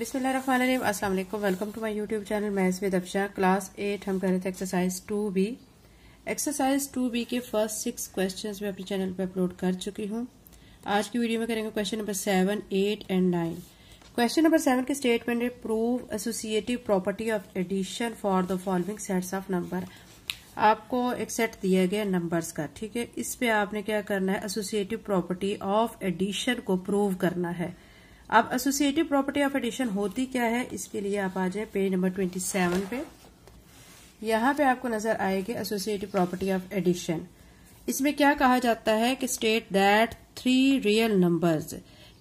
बिसमीम अस्सलाम वालेकुम welcome to my YouTube channel मैं विद अफशा क्लास एट हम कर रहे थे exercise two B exercise two B के फर्स्ट सिक्स क्वेश्चन मैं अपने चैनल पर अपलोड कर चुकी हूँ आज की वीडियो में करेंगे question number seven eight and nine question number seven के स्टेटमेंट है prove associative property of addition for the following sets of number आपको एक सेट दिया गया नंबर्स का ठीक है इस पे आपने क्या करना है एसोसिएटिव प्रॉपर्टी ऑफ एडिशन को प्रूव करना है अब एसोसिएटिव प्रॉपर्टी ऑफ एडिशन होती क्या है इसके लिए आप आ जाए पेज नंबर ट्वेंटी सेवन पे यहाँ पे आपको नजर आएगी एसोसिएटिव प्रॉपर्टी ऑफ एडिशन इसमें क्या कहा जाता है कि state that three real numbers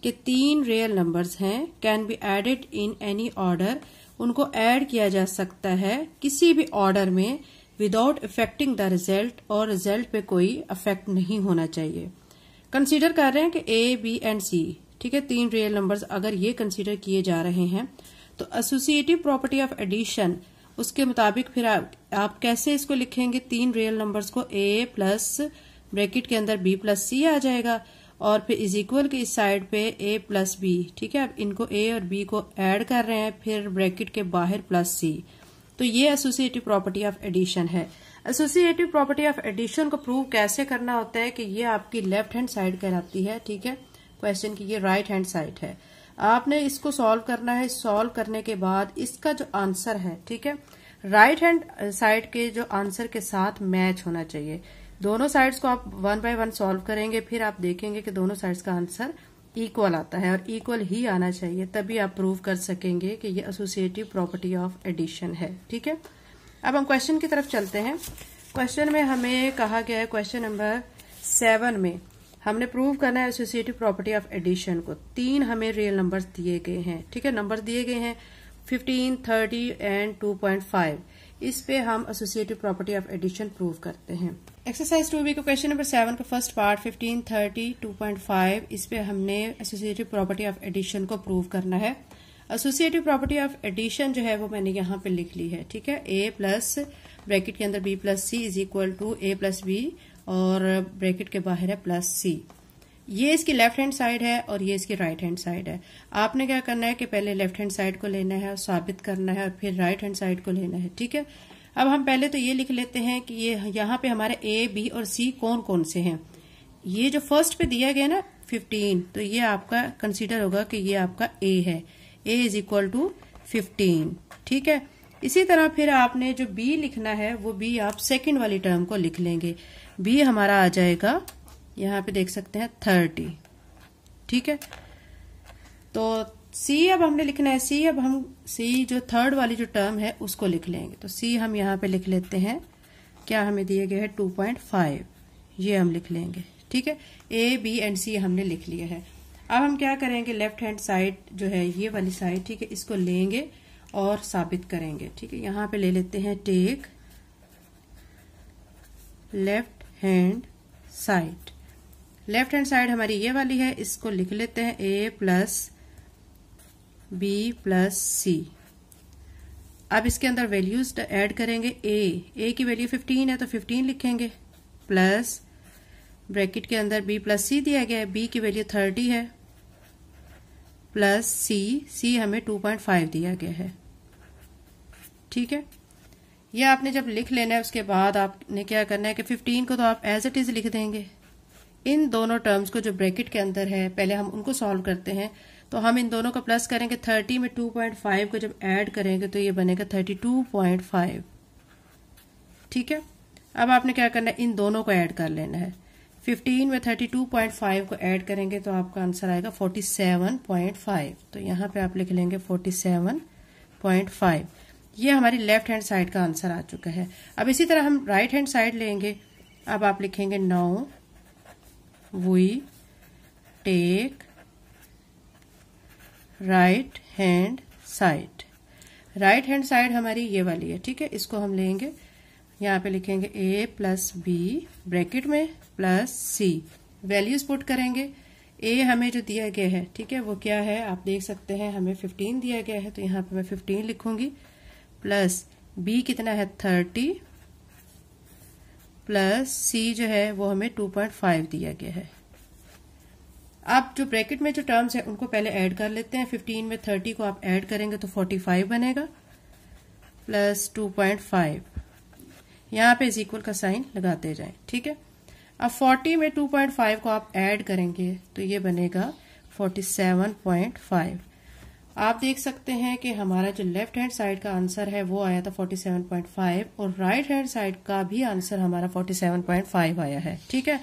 के तीन रियल नंबर्स हैं can be added in any order उनको एड किया जा सकता है किसी भी ऑर्डर में विदाउट इफेक्टिंग द रिजल्ट और रिजल्ट पे कोई अफेक्ट नहीं होना चाहिए कंसीडर कर रहे हैं कि ए बी एंड सी ठीक है तीन रियल नंबर्स अगर ये कंसीडर किए जा रहे हैं तो एसोसिएटिव प्रॉपर्टी ऑफ एडिशन उसके मुताबिक फिर आप, आप कैसे इसको लिखेंगे तीन रियल नंबर्स को ए प्लस ब्रैकेट के अंदर बी प्लस सी आ जाएगा और फिर इज इक्वल के इस साइड पे ए प्लस बी ठीक है अब इनको ए और बी को एड कर रहे हैं फिर ब्रैकेट के बाहर प्लस सी तो ये एसोसिएटिव प्रॉपर्टी ऑफ एडिशन है एसोसिएटिव प्रॉपर्टी ऑफ एडिशन को प्रूव कैसे करना होता है कि ये आपकी लेफ्ट हैंड साइड कहलाती है ठीक है क्वेश्चन की ये राइट हैंड साइड है आपने इसको सॉल्व करना है सॉल्व करने के बाद इसका जो आंसर है ठीक है राइट हैंड साइड के जो आंसर के साथ मैच होना चाहिए दोनों साइड्स को आप वन बाय वन सॉल्व करेंगे फिर आप देखेंगे कि दोनों साइड्स का आंसर इक्वल आता है और इक्वल ही आना चाहिए तभी आप प्रूव कर सकेंगे कि ये एसोसिएटिव प्रॉपर्टी ऑफ एडिशन है ठीक है अब हम क्वेश्चन की तरफ चलते हैं क्वेश्चन में हमें कहा गया है क्वेश्चन नंबर सेवन में हमने प्रूव करना है एसोसिएटिव प्रॉपर्टी ऑफ एडिशन को तीन हमें रियल नंबर्स दिए गए हैं ठीक है नंबर्स दिए गए हैं 15, 30 एंड 2.5 इस पे हम associative property of addition prove करते हैं एक्सरसाइज टू बी को क्वेश्चन नंबर सेवन का first part fifteen thirty two point five इस पे हमने एसोसिएटिव प्रॉपर्टी ऑफ एडिशन को प्रूव करना है एसोसिएटिव प्रॉपर्टी ऑफ एडिशन जो है वो मैंने यहाँ पे लिख ली है ठीक है ए प्लस ब्रैकेट के अंदर B plus C is equal to A plus B और ब्रैकेट के बाहर है प्लस सी ये इसकी लेफ्ट हैंड साइड है और ये इसकी राइट हैंड साइड है आपने क्या करना है कि पहले लेफ्ट हैंड साइड को लेना है और साबित करना है और फिर राइट हैंड साइड को लेना है ठीक है अब हम पहले तो ये लिख लेते हैं कि ये यहाँ पे हमारे ए बी और सी कौन कौन से हैं ये जो फर्स्ट पे दिया गया ना फिफ्टीन तो ये आपका कंसिडर होगा कि ये आपका ए है A is equal to fifteen ठीक है इसी तरह फिर आपने जो बी लिखना है वो बी आप सेकेंड वाली टर्म को लिख लेंगे भी हमारा आ जाएगा यहाँ पे देख सकते हैं थर्टी ठीक है तो सी अब हमने लिखना है सी अब हम सी जो थर्ड वाली जो टर्म है उसको लिख लेंगे तो सी हम यहाँ पे लिख लेते हैं क्या हमें दिए गए है टू पॉइंट फाइव ये हम लिख लेंगे ठीक है ए बी एंड सी हमने लिख लिया है अब हम क्या करेंगे लेफ्ट हैंड साइड जो है ये वाली साइड ठीक है इसको लेंगे और साबित करेंगे ठीक है यहाँ पे ले लेते हैं take left hand side left hand side हमारी ये वाली है इसको लिख लेते हैं A plus B plus C अब इसके अंदर वैल्यूज ऐड करेंगे ए ए की वैल्यू 15 है तो 15 लिखेंगे प्लस ब्रैकेट के अंदर बी प्लस सी दिया गया है बी की वैल्यू 30 है प्लस सी सी हमें 2.5 दिया गया है ठीक है ये आपने जब लिख लेना है उसके बाद आपने क्या करना है कि 15 को तो आप एज इट इज लिख देंगे इन दोनों टर्म्स को जो ब्रैकेट के अंदर है पहले हम उनको सॉल्व करते हैं तो हम इन दोनों का प्लस करेंगे 30 में 2.5 को जब ऐड करेंगे तो ये बनेगा 32.5 ठीक है अब आपने क्या करना है इन दोनों को ऐड कर लेना है 15 में 32.5 को ऐड करेंगे तो आपका आंसर आएगा 47.5 तो यहाँ पे आप लिख लेंगे 47.5 ये हमारी लेफ्ट हैंड साइड का आंसर आ चुका है अब इसी तरह हम राइट हैंड साइड लेंगे अब आप लिखेंगे now we take right hand side right hand side हमारी ये वाली है ठीक है इसको हम लेंगे यहाँ पे लिखेंगे ए प्लस बी ब्रैकेट में प्लस सी वैल्यूज पुट करेंगे ए हमें जो दिया गया है ठीक है वो क्या है आप देख सकते हैं हमें 15 दिया गया है तो यहाँ पे मैं 15 लिखूंगी प्लस बी कितना है थर्टी प्लस सी जो है वो हमें टू पॉइंट फाइव दिया गया है आप जो ब्रैकेट में जो टर्म्स हैं उनको पहले ऐड कर लेते हैं फिफ्टीन में थर्टी को आप ऐड करेंगे तो फोर्टी फाइव बनेगा प्लस टू पॉइंट फाइव यहाँ पे इज इक्वल का साइन लगाते जाए ठीक है अब फोर्टी में टू फाइव को आप ऐड करेंगे तो ये बनेगा फोर्टी सेवन फाइव आप देख सकते हैं कि हमारा जो लेफ्ट हैंड साइड का आंसर है वो आया था 47.5 और राइट हैंड साइड का भी आंसर हमारा 47.5 आया है ठीक है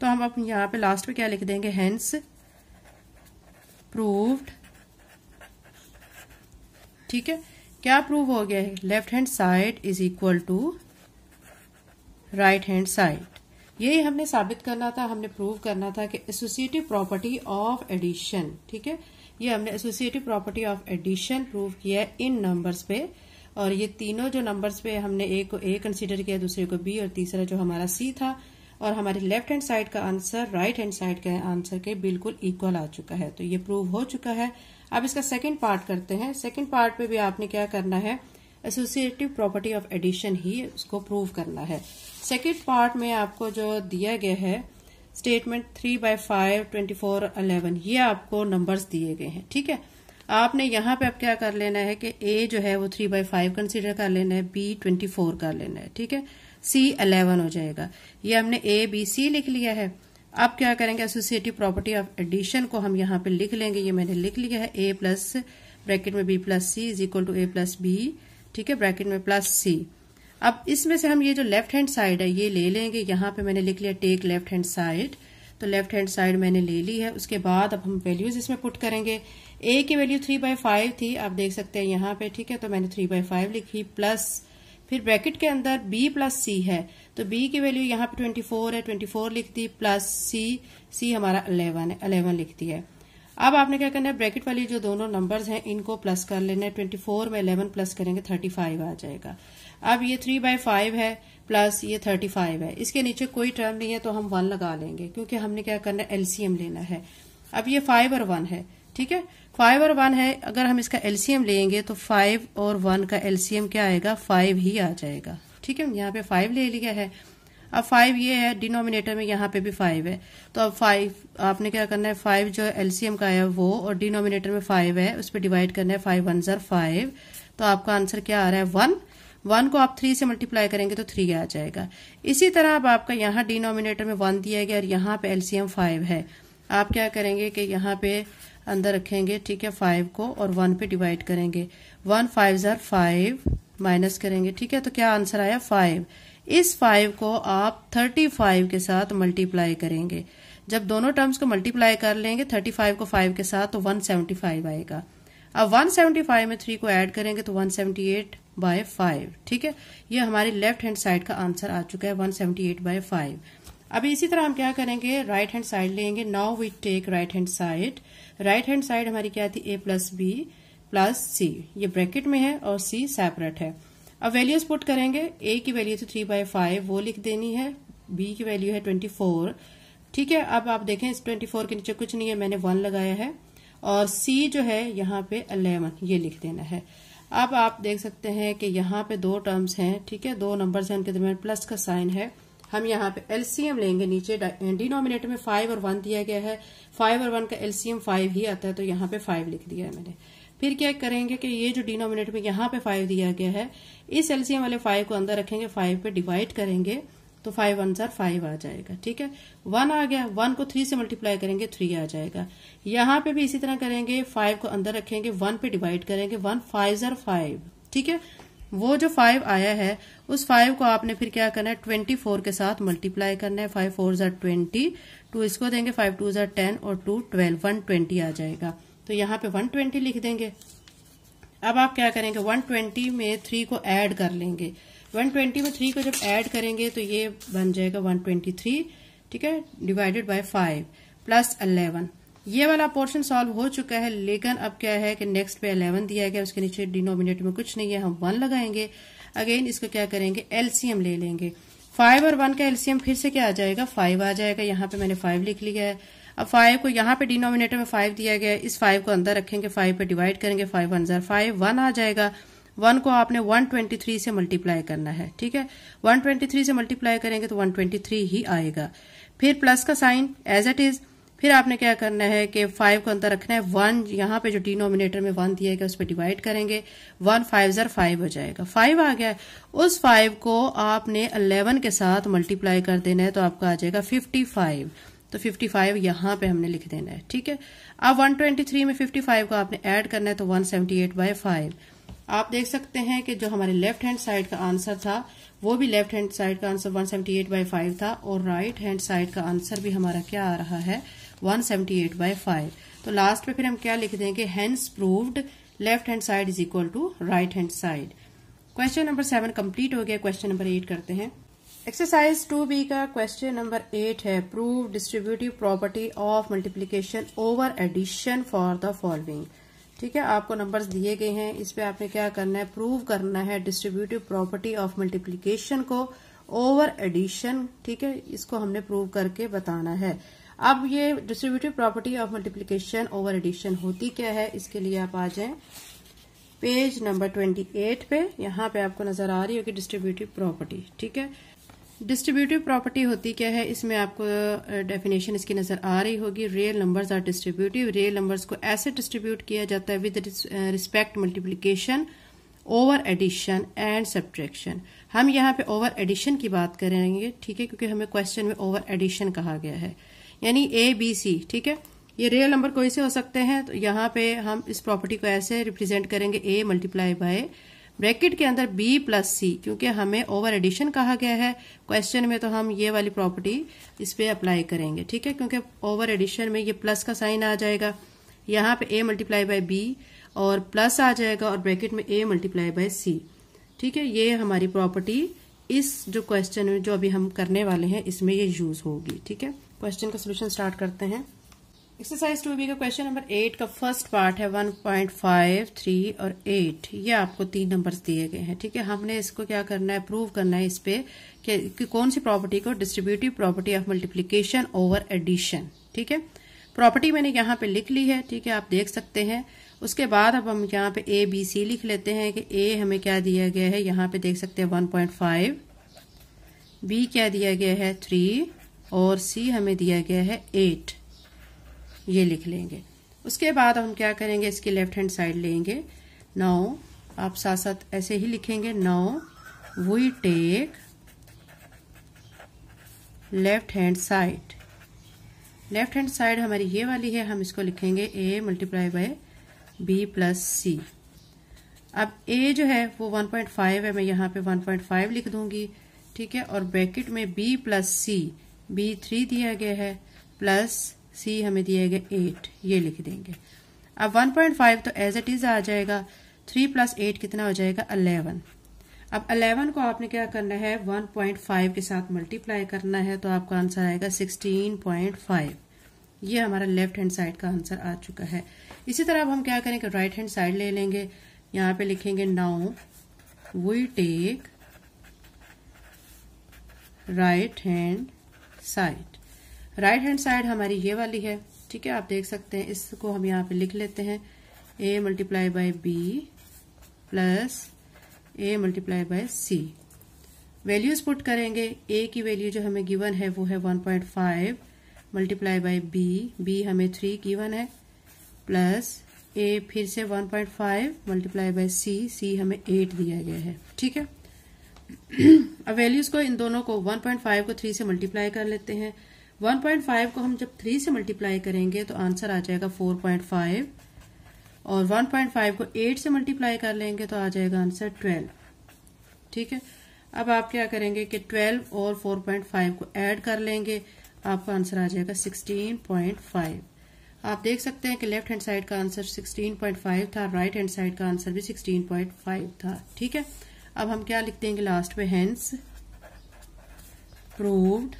तो हम अब यहाँ पे लास्ट पे क्या लिख देंगे हैंड्स प्रूव्ड ठीक है क्या प्रूव हो गया है left hand side is equal to right hand side यही हमने साबित करना था हमने प्रूव करना था कि एसोसिएटिव प्रॉपर्टी ऑफ एडिशन ठीक है ये हमने associative property of addition prove किया है इन नंबर्स पे और ये तीनों जो नंबर्स पे हमने एक को ए कंसीडर किया दूसरे को बी और तीसरा जो हमारा सी था और हमारे लेफ्ट हैंड साइड का आंसर राइट हैंड साइड का आंसर के बिल्कुल इक्वल आ चुका है तो ये प्रूव हो चुका है अब इसका सेकेंड पार्ट करते हैं सेकेंड पार्ट पे भी आपने क्या करना है एसोसिएटिव प्रॉपर्टी ऑफ एडिशन ही उसको प्रूव करना है सेकेंड पार्ट में आपको जो दिया गया है statement three by five twenty four eleven ये आपको नंबर्स दिए गए हैं ठीक है आपने यहाँ पे आप क्या कर लेना है कि ए जो है वो थ्री बाय फाइव कंसिडर कर लेना है बी ट्वेंटी फोर कर लेना है ठीक है सी अलेवन हो जाएगा ये हमने ए बी सी लिख लिया है अब क्या करेंगे एसोसिएटिव प्रॉपर्टी ऑफ एडिशन को हम यहाँ पे लिख लेंगे ये मैंने लिख लिया है ए प्लस ब्रैकेट में B plus C is equal to A plus B ठीक है ब्रैकेट में प्लस सी अब इसमें से हम ये जो लेफ्ट हैंड साइड है ये ले लेंगे यहाँ पे मैंने लिख लिया टेक लेफ्ट हैंड साइड तो लेफ्ट हैंड साइड मैंने ले ली है उसके बाद अब हम वैल्यूज इसमें पुट करेंगे ए की वैल्यू थ्री बाय फाइव थी आप देख सकते हैं यहाँ पे ठीक है तो मैंने थ्री बाय फाइव लिखी प्लस फिर ब्रैकेट के अंदर बी प्लस सी है तो बी की वैल्यू यहाँ पे फोर है ट्वेंटी फोर लिख दी प्लस सी सी हमारा अलेवन है अलेवन लिख दी है अब आपने क्या करना है ब्रैकेट वाली जो दोनों नंबर्स हैं इनको प्लस कर लेना है ट्वेंटी फोर में अलेवन प्लस करेंगे थर्टी फाइव आ जाएगा अब ये थ्री बाय फाइव है प्लस ये थर्टी फाइव है इसके नीचे कोई टर्म नहीं है तो हम वन लगा लेंगे क्योंकि हमने क्या करना है एलसीएम लेना है अब ये फाइव और वन है ठीक है फाइव और वन है अगर हम इसका एलसीएम लेंगे तो फाइव और वन का एलसीएम क्या आएगा फाइव ही आ जाएगा ठीक है यहाँ पे फाइव ले लिया है अब फाइव ये है डिनोमिनेटर में यहाँ पे भी फाइव है तो अब फाइव आपने क्या करना है फाइव जो एलसीएम का है वो और डिनोमिनेटर में फाइव है उस पर डिवाइड करना है फाइव वन जर फाइव तो आपका आंसर क्या आ रहा है वन वन को आप थ्री से मल्टीप्लाई करेंगे तो थ्री आ जाएगा इसी तरह अब आपका यहाँ डिनोमिनेटर में वन दिया गया और यहाँ पे एलसीएम फाइव है आप क्या करेंगे कि यहाँ पे अंदर रखेंगे ठीक है फाइव को और वन पे डिवाइड करेंगे वन फाइव जर फाइव माइनस करेंगे ठीक है तो क्या आंसर आया फाइव इस फाइव को आप थर्टी फाइव के साथ मल्टीप्लाई करेंगे जब दोनों टर्म्स को मल्टीप्लाई कर लेंगे थर्टी फाइव को फाइव के साथ तो वन सेवेंटी फाइव आएगा अब वन सेवेंटी फाइव में थ्री को ऐड करेंगे तो one seventy eight by five ठीक है ये हमारे लेफ्ट हैंड साइड का आंसर आ चुका है one seventy eight by five अभी इसी तरह हम क्या करेंगे राइट हैंड साइड लेंगे now we take right hand side right hand side हमारी क्या थी A plus B plus C ये ब्रैकेट में है और सी सेपरेट है अब वैल्यूज पुट करेंगे ए की वैल्यू थी थ्री बाय फाइव वो लिख देनी है बी की वैल्यू है ट्वेंटी फोर ठीक है अब आप देखें इस ट्वेंटी फोर के नीचे कुछ नहीं है मैंने वन लगाया है और सी जो है यहाँ पे अलेवन ये लिख देना है अब आप देख सकते हैं कि यहाँ पे दो टर्म्स हैं ठीक है दो नंबर्स हैं उनके दरमियान प्लस का साइन है हम यहाँ पे एलसीएम लेंगे नीचे डिनोमिनेटर में फाइव और वन दिया गया है फाइव और वन का एलसीएम फाइव ही आता है तो यहाँ पे फाइव लिख दिया है मैंने फिर क्या करेंगे कि ये जो डिनोमिनेटर में यहाँ पे फाइव दिया गया है इस एलसीएम वाले फाइव को अंदर रखेंगे फाइव पे डिवाइड करेंगे तो फाइव वन जार फाइव आ जाएगा ठीक है वन आ गया वन को थ्री से मल्टीप्लाई करेंगे थ्री आ जाएगा यहां पे भी इसी तरह करेंगे फाइव को अंदर रखेंगे वन पे डिवाइड करेंगे वन फाइव जार फाइव ठीक है वो जो फाइव आया है उस फाइव को आपने फिर क्या करना है ट्वेंटी फोर के साथ मल्टीप्लाई करना है फाइव फोर जार ट्वेंटी टू इसको देंगे फाइव टू जर टेन और टू ट्वेल्व वन ट्वेंटी आ जाएगा तो यहां पे वन ट्वेंटी लिख देंगे अब आप क्या करेंगे वन ट्वेंटी में थ्री को एड कर लेंगे 120 में थ्री को जब ऐड करेंगे तो ये बन जाएगा 123 ठीक है divided by five plus eleven ये वाला पोर्शन सॉल्व हो चुका है लेकिन अब क्या है कि नेक्स्ट पे अलेवन दिया गया उसके नीचे डिनोमिनेटर में कुछ नहीं है हम वन लगाएंगे अगेन इसको क्या करेंगे एलसीएम ले लेंगे फाइव और वन का एलसीएम फिर से क्या आ जाएगा फाइव आ जाएगा यहाँ पे मैंने फाइव लिख लिया है अब फाइव को यहाँ पे डिनोमिनेटर में फाइव दिया गया है इस फाइव को अंदर रखेंगे फाइव पे डिवाइड करेंगे फाइव वन जर फाइव वन आ जाएगा वन को आपने 123 से मल्टीप्लाई करना है ठीक है 123 से मल्टीप्लाई करेंगे तो 123 ही आएगा फिर प्लस का साइन एज एट इज फिर आपने क्या करना है कि फाइव को अंतर रखना है वन यहाँ पे जो डिनोमिनेटर में वन दिया गया उस पर डिवाइड करेंगे वन फाइव जर फाइव हो जाएगा फाइव आ गया उस फाइव को आपने अलेवन के साथ मल्टीप्लाई कर देना है तो आपका आ जाएगा फिफ्टी फाइव तो फिफ्टी फाइव यहां पर हमने लिख देना है ठीक है अब थ्री में फिफ्टी को आपने एड करना है तो वन सेवेंटी एट फाइव आप देख सकते हैं कि जो हमारे लेफ्ट हैंड साइड का आंसर था वो भी लेफ्ट हैंड साइड का answer 178 seventy eight by five था और राइट हैंड साइड का आंसर भी हमारा क्या आ रहा है 178 सेवेंटी एट बाई फाइव तो लास्ट पे फिर हम क्या लिख देंगे hence proved left hand side is equal to right hand side question number seven complete हो गया क्वेश्चन नंबर एट करते हैं एक्सरसाइज टू बी का क्वेश्चन नंबर एट है prove distributive property of multiplication over addition for the following ठीक है आपको numbers दिए गए हैं इस पे आपने क्या करना है प्रूव करना है डिस्ट्रीब्यूटिव प्रॉपर्टी ऑफ मल्टीप्लीकेशन को ओवर एडिशन ठीक है इसको हमने प्रूव करके बताना है अब ये distributive property of multiplication over addition होती क्या है इसके लिए आप आ जाए पेज नंबर ट्वेंटी एट पे यहाँ पे आपको नजर आ रही होगी डिस्ट्रीब्यूटिव प्रॉपर्टी ठीक है डिस्ट्रीब्यूटिव प्रॉपर्टी होती क्या है इसमें आपको डेफिनेशन इसकी नज़र आ रही होगी real numbers are distributive real numbers को ऐसे डिस्ट्रीब्यूट किया जाता है with respect multiplication over addition and subtraction हम यहाँ पे ओवर एडिशन की बात करेंगे ठीक है क्योंकि हमें क्वेश्चन में ओवर एडिशन कहा गया है यानी ए बी सी ठीक है ये रियल नंबर कोई से हो सकते हैं तो यहाँ पे हम इस प्रॉपर्टी को ऐसे रिप्रेजेंट करेंगे ए मल्टीप्लाई बाय ब्रैकेट के अंदर बी प्लस सी क्योंकि हमें ओवर एडिशन कहा गया है क्वेश्चन में तो हम ये वाली प्रॉपर्टी इस पर अप्लाई करेंगे ठीक है क्योंकि ओवर एडिशन में ये प्लस का साइन आ जाएगा यहाँ पे ए मल्टीप्लाई बाय बी और प्लस आ जाएगा और ब्रैकेट में ए मल्टीप्लाई बाय सी ठीक है ये हमारी प्रॉपर्टी इस जो क्वेश्चन में जो अभी हम करने वाले हैं इसमें ये यूज होगी ठीक है क्वेश्चन का सोल्यूशन स्टार्ट करते हैं एक्सरसाइज टू बी का क्वेश्चन नंबर एट का फर्स्ट पार्ट है वन पॉइंट फाइव थ्री और एट ये आपको तीन नंबर्स दिए गए हैं ठीक है हमने इसको क्या करना है प्रूव करना है इस पे कि, कि कौन सी प्रॉपर्टी को distributive property of multiplication over addition ठीक है प्रॉपर्टी मैंने यहाँ पे लिख ली है ठीक है आप देख सकते हैं उसके बाद अब हम यहाँ पे ए बी सी लिख लेते हैं कि ए हमें क्या दिया गया है यहाँ पे देख सकते हैं वन पॉइंट फाइव बी क्या दिया गया है थ्री और सी हमें दिया गया है एट ये लिख लेंगे उसके बाद हम क्या करेंगे इसकी लेफ्ट हैंड साइड लेंगे नौ आप साथ साथ ऐसे ही लिखेंगे now we take left hand side left hand side हमारी ये वाली है हम इसको लिखेंगे A multiply by B plus C अब ए जो है वो 1.5 है मैं यहाँ पे 1.5 लिख दूंगी ठीक है और ब्रैकेट में B plus C B three दिया गया है प्लस सी हमें दिए गए एट ये लिख देंगे अब वन पॉइंट फाइव तो एज इट इज आ जाएगा थ्री प्लस एट कितना हो जाएगा अलेवन अब अलेवन को आपने क्या करना है वन पॉइंट फाइव के साथ मल्टीप्लाई करना है तो आपका आंसर आएगा सिक्सटीन पॉइंट फाइव ये हमारा लेफ्ट हैंड साइड का आंसर आ चुका है इसी तरह अब हम क्या करेंगे राइट हैंड साइड ले लेंगे यहां पे लिखेंगे now we take right hand side right hand side हमारी ये वाली है ठीक है आप देख सकते हैं इसको हम यहाँ पे लिख लेते हैं A multiply by B plus A multiply by C values put करेंगे ए की वैल्यू जो हमें गिवन है वो है 1.5 point five multiply by B B हमें थ्री गिवन है प्लस ए फिर से 1.5 point five multiply by C C हमें एट दिया गया है ठीक है अब वैल्यूज को इन दोनों को 1.5 को 3 से मल्टीप्लाई कर लेते हैं 1.5 को हम जब 3 से मल्टीप्लाई करेंगे तो आंसर आ जाएगा 4.5 और 1.5 को 8 से मल्टीप्लाई कर लेंगे तो आ जाएगा आंसर 12 ठीक है अब आप क्या करेंगे कि 12 और 4.5 को ऐड कर लेंगे आपका आंसर आ जाएगा 16.5 आप देख सकते हैं कि लेफ्ट हैंड साइड का आंसर 16.5 था राइट हैंड साइड का आंसर भी सिक्सटीन था ठीक है अब हम क्या लिख देंगे लास्ट में hence proved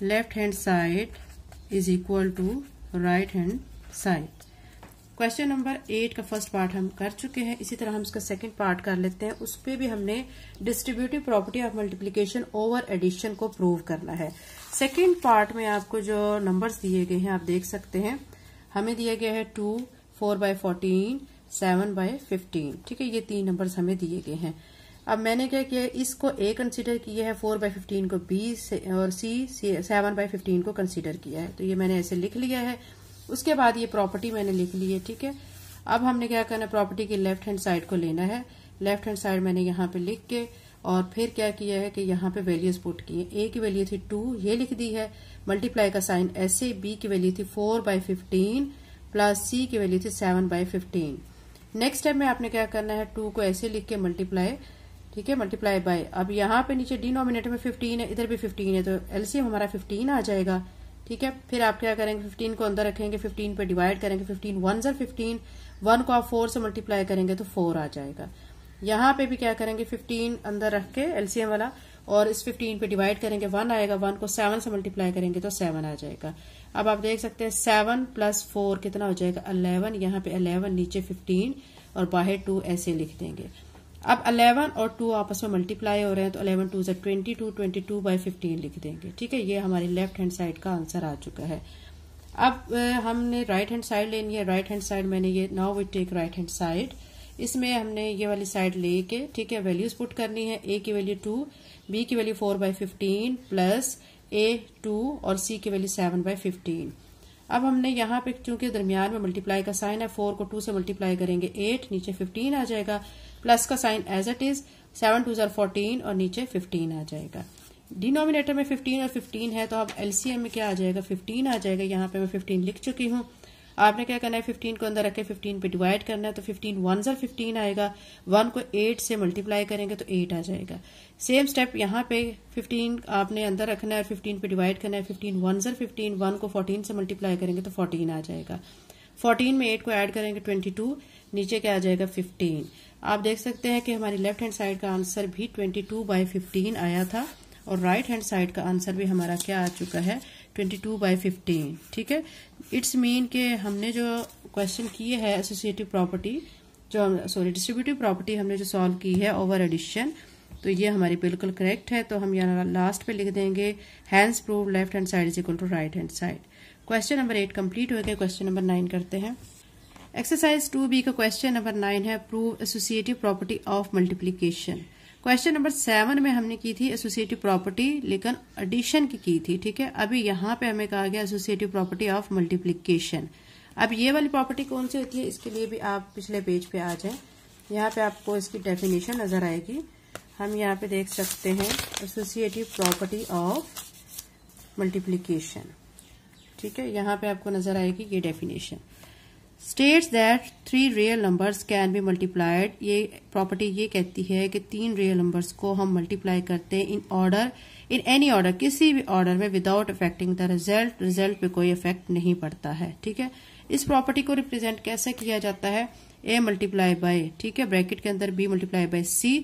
left hand side is equal to right hand side question number eight का फर्स्ट पार्ट हम कर चुके हैं इसी तरह हम इसका सेकंड पार्ट कर लेते हैं उस पर भी हमने distributive property of multiplication over addition को प्रूव करना है सेकंड पार्ट में आपको जो नंबर्स दिए गए हैं आप देख सकते हैं हमें दिया गया है two four by fourteen seven by fifteen ठीक है ये तीन नंबर हमें दिए गए हैं अब मैंने क्या किया इसको ए कंसीडर किया है फोर बाई फिफ्टीन को बी और सी सेवन बाई फिफ्टीन को कंसीडर किया है तो ये मैंने ऐसे लिख लिया है उसके बाद ये प्रॉपर्टी मैंने लिख ली है ठीक है अब हमने क्या करना है प्रॉपर्टी की लेफ्ट हैंड साइड को लेना है लेफ्ट हैंड साइड मैंने यहाँ पे लिख के और फिर क्या किया है कि यहाँ पे वैल्यूज पुट किए ए की वैल्यू थी टू ये लिख दी है मल्टीप्लाई का साइन ऐसे बी की वैल्यू थी four by fifteen plus C की वैल्यू थी seven by fifteen next step में आपने क्या करना है टू को ऐसे लिख के मल्टीप्लाई ठीक है मल्टीप्लाई बाय अब यहाँ पे नीचे डिनोमिनेटर में फिफ्टीन है इधर भी फिफ्टीन है तो एलसीएम हमारा फिफ्टीन आ जाएगा ठीक है फिर आप क्या करेंगे फिफ्टीन को अंदर रखेंगे फिफ्टीन पे डिवाइड करेंगे फिफ्टीन वन जर फिफ्टीन वन को आप फोर से मल्टीप्लाई करेंगे तो फोर आ जाएगा यहाँ पे भी क्या करेंगे फिफ्टीन अंदर रख के एलसीएम वाला और इस फिफ्टीन पे डिवाइड करेंगे वन आएगा वन को सेवन से मल्टीप्लाई करेंगे तो सेवन आ जाएगा अब आप देख सकते हैं सेवन प्लस फोर कितना हो जाएगा अलेवन यहाँ पे अलेवन नीचे फिफ्टीन और बाहर टू ऐसे लिख देंगे अब 11 और 2 आपस में मल्टीप्लाई हो रहे हैं तो 11 टू से 22 22 बाई फिफ्टीन लिख देंगे ठीक है ये हमारी लेफ्ट हैंड साइड का आंसर आ चुका है अब हमने राइट हैंड साइड लेनी है राइट हैंड साइड मैंने ये now we take right hand side इसमें हमने ये वाली साइड लेके ठीक है वैल्यूज पुट करनी है ए की वैल्यू टू बी की value four by fifteen plus A two और सी की वैल्यू सेवन बाई फिफ्टीन अब हमने यहाँ पे चूंकि दरमियान में मल्टीप्लाई का साइन है फोर को टू से मल्टीप्लाई करेंगे एट नीचे फिफ्टीन आ जाएगा प्लस का sign as it is seven two जर फोर्टीन और नीचे फिफ्टीन आ जाएगा डिनोमिनेटर में फिफ्टीन और फिफ्टीन है तो अब एलसीएम में क्या आ जाएगा फिफ्टीन आ जाएगा यहाँ पे मैं फिफ्टीन लिख चुकी हूँ आपने क्या करना है फिफ्टीन को अंदर रखे फिफ्टीन पे डिवाइड करना है तो फिफ्टीन वन जर फिफ्टीन आएगा वन को एट से मल्टीप्लाई करेंगे तो एट आ जाएगा सेम स्टेप यहाँ पे फिफ्टीन आपने अंदर रखना है और फिफ्टीन पे डिवाइड करना है फिफ्टीन वन जर फिफ्टीन वन को फोर्टीन से मल्टीप्लाई करेंगे तो फोर्टीन आ जाएगा फोर्टीन में एट को एड करेंगे ट्वेंटी टू नीचे क्या आ जाएगा फिफ्टीन आप देख सकते हैं कि हमारी लेफ्ट हैंड साइड का आंसर भी ट्वेंटी टू बाई फिफ्टीन आया था और राइट हैंड साइड का आंसर भी हमारा क्या आ चुका है ट्वेंटी टू बाई फिफ्टीन ठीक है इट्स मीन के हमने जो क्वेश्चन किए है एसोसिएटिव प्रॉपर्टी जो सॉरी डिस्ट्रीब्यूटिव प्रॉपर्टी हमने जो सॉल्व की है ओवर एडिशन तो ये हमारी बिल्कुल करेक्ट है तो हम यहाँ लास्ट पे लिख देंगे hence prove left hand side is equal to right hand side question number eight complete हो गया क्वेश्चन नंबर नाइन करते हैं एक्सरसाइज टू बी का क्वेश्चन नंबर नाइन है prove associative property of multiplication question number seven में हमने की थी एसोसिएटिव प्रॉपर्टी लेकिन एडिशन की की थी ठीक है अभी यहाँ पे हमें कहा गया एसोसिएटिव प्रॉपर्टी ऑफ मल्टीप्लीकेशन अब ये वाली प्रॉपर्टी कौन सी होती है इसके लिए भी आप पिछले पेज पे आ जाए यहाँ पे आपको इसकी डेफिनेशन नजर आएगी हम यहाँ पे देख सकते हैं एसोसिएटिव प्रॉपर्टी ऑफ मल्टीप्लीकेशन ठीक है यहाँ पे आपको नजर आएगी ये definition state that three real numbers can be multiplied ये प्रॉपर्टी ये कहती है कि तीन रियल नंबर्स को हम मल्टीप्लाई करते हैं in order in any order किसी भी ऑर्डर में without affecting the result result पे कोई इफेक्ट नहीं पड़ता है ठीक है इस प्रॉपर्टी को रिप्रेजेंट कैसे किया जाता है ए मल्टीप्लाई बाय ठीक है ब्रैकेट के अंदर B multiply by C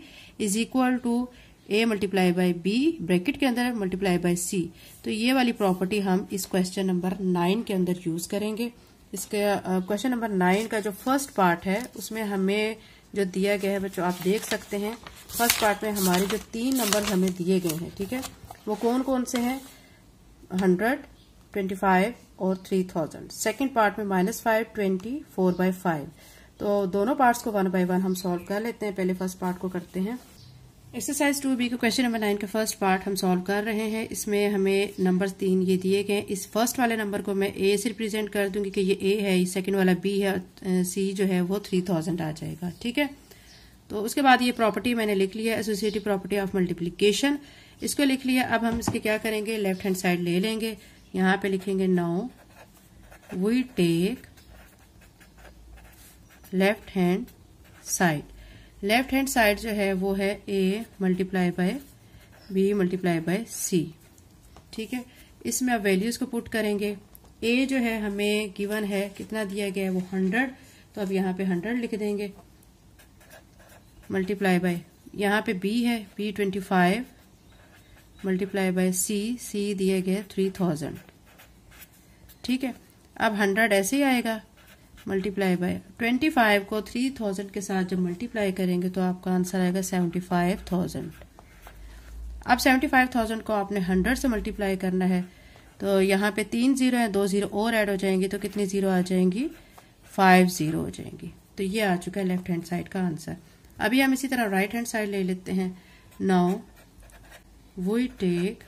is equal to A multiply by B bracket के अंदर मल्टीप्लाई बाय सी तो ये वाली प्रॉपर्टी हम इस क्वेश्चन नंबर नाइन के अंदर यूज करेंगे इसके क्वेश्चन नंबर नाइन का जो फर्स्ट पार्ट है उसमें हमें जो दिया गया है बच्चों आप देख सकते हैं फर्स्ट पार्ट में हमारे जो तीन नंबर हमें दिए गए हैं ठीक है वो कौन कौन से हैं हंड्रेड ट्वेंटी फाइव और थ्री थाउजेंड सेकेंड पार्ट में minus five twenty four by five तो दोनों पार्ट्स को वन बाय वन हम सॉल्व कर लेते हैं पहले फर्स्ट पार्ट को करते हैं एक्सरसाइज टू बी का क्वेश्चन नंबर नाइन का फर्स्ट पार्ट हम सॉल्व कर रहे हैं इसमें हमें नंबर तीन ये दिए गए इस फर्स्ट वाले नंबर को मैं ए से रिप्रेजेंट कर दूंगी कि ये ए है ये सेकंड वाला बी है सी जो है वो थ्री थाउजेंड आ जाएगा ठीक है तो उसके बाद ये प्रॉपर्टी मैंने लिख लिया एसोसिएटिव प्रॉपर्टी ऑफ मल्टीप्लीकेशन इसको लिख लिया अब हम इसके क्या करेंगे लेफ्ट हैंड साइड ले लेंगे यहां पर लिखेंगे now we take left hand side left hand side जो है वो है A multiply by B multiply by C ठीक है इसमें आप वैल्यूज़ को पुट करेंगे ए जो है हमें गिवन है कितना दिया गया है वो हंड्रेड तो अब यहाँ पे हंड्रेड लिख देंगे मल्टीप्लाई बाय यहाँ पे बी है B twenty five multiply by C C दिया गया थ्री थाउजेंड ठीक है अब हंड्रेड ऐसे ही आएगा मल्टीप्लाई बाय ट्वेंटी फाइव को थ्री थाउजेंड के साथ जब मल्टीप्लाई करेंगे तो आपका आंसर आएगा सेवेंटी फाइव थाउजेंड अब सेवेंटी फाइव थाउजेंड को आपने हंड्रेड से मल्टीप्लाई करना है तो यहाँ पे तीन जीरो है दो जीरो और ऐड हो जाएंगी तो कितनी जीरो आ जाएंगी फाइव जीरो हो जाएंगी तो ये आ चुका है लेफ्ट हैंड साइड का आंसर अभी हम इसी तरह राइट हैंड साइड ले लेते हैं now we take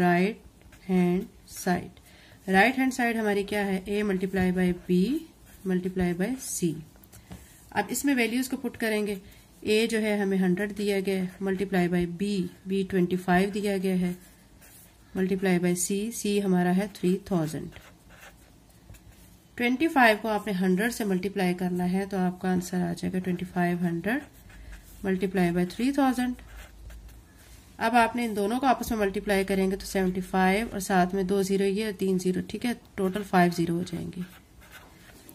right hand side right hand side हमारी क्या है A multiply by B multiply by C अब इसमें वैल्यूज को पुट करेंगे ए जो है हमें हंड्रेड दिया गया है multiply by B B twenty five दिया गया है मल्टीप्लाई बाय सी सी हमारा है थ्री थाउजेंड ट्वेंटी फाइव को आपने हंड्रेड से मल्टीप्लाई करना है तो आपका आंसर आ जाएगा twenty five hundred multiply by three thousand अब आपने इन दोनों को आपस में मल्टीप्लाई करेंगे तो सेवेंटी फाइव और साथ में दो जीरो ये और तीन जीरो ठीक है टोटल फाइव जीरो हो जाएंगे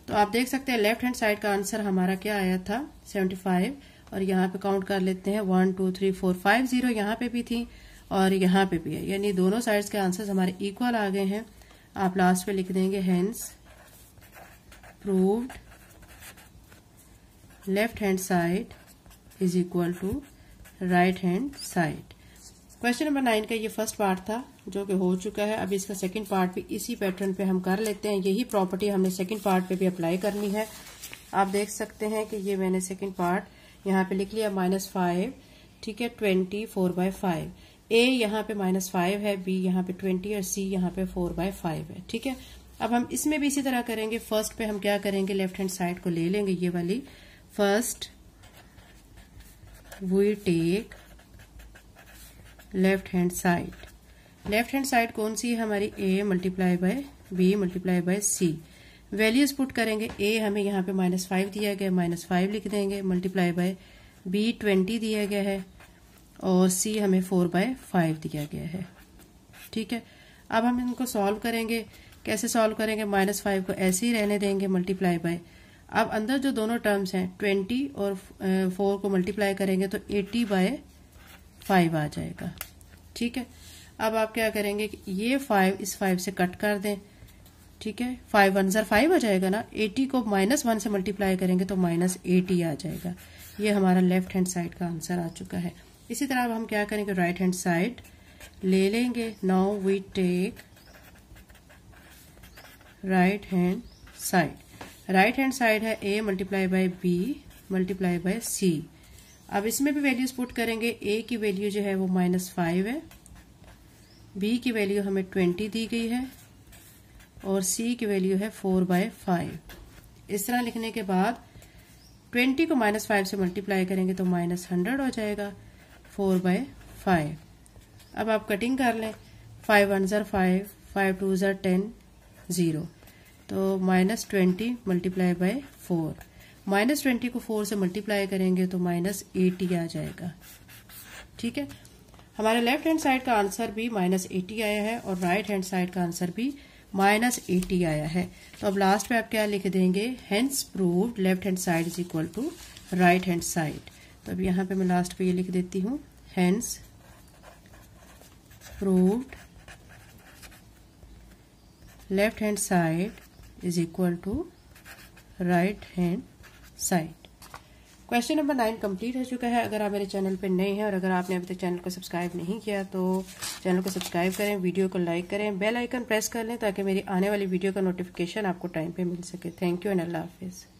तो आप देख सकते हैं लेफ्ट हैंड साइड का आंसर हमारा क्या आया था सेवेंटी फाइव और यहाँ पे काउंट कर लेते हैं one two three four five zero यहाँ पे भी थी और यहाँ पे भी है यानी दोनों साइड के आंसर हमारे इक्वल आ गए हैं आप लास्ट पे लिख देंगे hence proved left hand side is equal to right hand side question number nine का ये फर्स्ट पार्ट था जो कि हो चुका है अब इसका सेकंड पार्ट भी इसी पैटर्न पे हम कर लेते हैं यही प्रॉपर्टी हमने सेकंड पार्ट पे भी अप्लाई करनी है आप देख सकते हैं कि ये मैंने सेकंड पार्ट यहाँ पे लिख लिया माइनस फाइव ठीक है twenty four by five A यहाँ पे माइनस फाइव है बी यहाँ पे ट्वेंटी और सी यहाँ पे फोर बाय फाइव है ठीक है अब हम इसमें भी इसी तरह करेंगे फर्स्ट पे हम क्या करेंगे लेफ्ट हैंड साइड को ले लेंगे ये वाली first we take left hand side left hand side कौन सी है हमारी A multiply by B multiply by C values put करेंगे ए हमें यहाँ पे माइनस फाइव दिया गया माइनस फाइव लिख देंगे मल्टीप्लाई बाय बी ट्वेंटी दिया गया है और सी हमें फोर बाय फाइव दिया गया है ठीक है अब हम इनको सॉल्व करेंगे कैसे सॉल्व करेंगे माइनस फाइव को ऐसे ही रहने देंगे मल्टीप्लाई बाय अब अंदर जो दोनों टर्म्स हैं ट्वेंटी और फोर को मल्टीप्लाई करेंगे तो एटी बाय फाइव आ जाएगा ठीक है अब आप क्या करेंगे कि ये फाइव इस फाइव से कट कर दें ठीक है फाइव वन जर फाइव आ जाएगा ना एटी को माइनस वन से मल्टीप्लाई करेंगे तो माइनस एटी आ जाएगा ये हमारा लेफ्ट हैंड साइड का आंसर आ चुका है इसी तरह अब हम क्या करेंगे राइट हैंड साइड ले लेंगे now we take right hand side right hand side है A multiply by B multiply by C अब इसमें भी वैल्यूज पुट करेंगे ए की वैल्यू जो है वो माइनस फाइव है बी की वैल्यू हमें ट्वेंटी दी गई है और सी की वैल्यू है फोर बाय फाइव इस तरह लिखने के बाद ट्वेंटी को माइनस फाइव से मल्टीप्लाई करेंगे तो माइनस हंड्रेड हो जाएगा फोर बाय फाइव अब आप कटिंग कर लें five one zero five five two zero ten zero तो minus twenty multiply by four minus twenty को फोर से मल्टीप्लाई करेंगे तो माइनस एटी आ जाएगा ठीक है हमारे लेफ्ट हैंड साइड का आंसर भी माइनस एटी आया है और राइट हैंड साइड का आंसर भी माइनस एटी आया है तो अब लास्ट में आप क्या लिख देंगे hence proved left hand side is equal to right hand side तो अब यहां पे मैं लास्ट पे ये लिख देती हूं hence proved left hand side is equal to right hand side question number nine complete हो चुका है अगर आप मेरे चैनल पर नए हैं और अगर आपने अभी तक चैनल को सब्सक्राइब नहीं किया तो चैनल को सब्सक्राइब करें वीडियो को लाइक करें बेल आइकन प्रेस कर लें ताकि मेरी आने वाली वीडियो का नोटिफिकेशन आपको टाइम पे मिल सके थैंक यू एंड अल्लाह हाफिज़